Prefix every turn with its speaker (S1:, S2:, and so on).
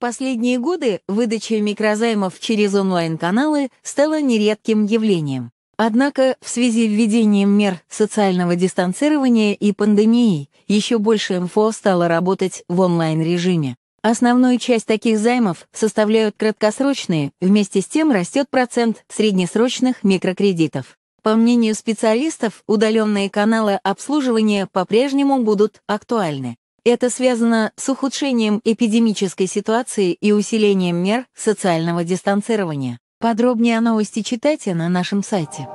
S1: последние годы выдача микрозаймов через онлайн-каналы стала нередким явлением. Однако в связи с введением мер социального дистанцирования и пандемией еще больше МФО стало работать в онлайн-режиме. Основную часть таких займов составляют краткосрочные, вместе с тем растет процент среднесрочных микрокредитов. По мнению специалистов, удаленные каналы обслуживания по-прежнему будут актуальны. Это связано с ухудшением эпидемической ситуации и усилением мер социального дистанцирования. Подробнее о новости читайте на нашем сайте.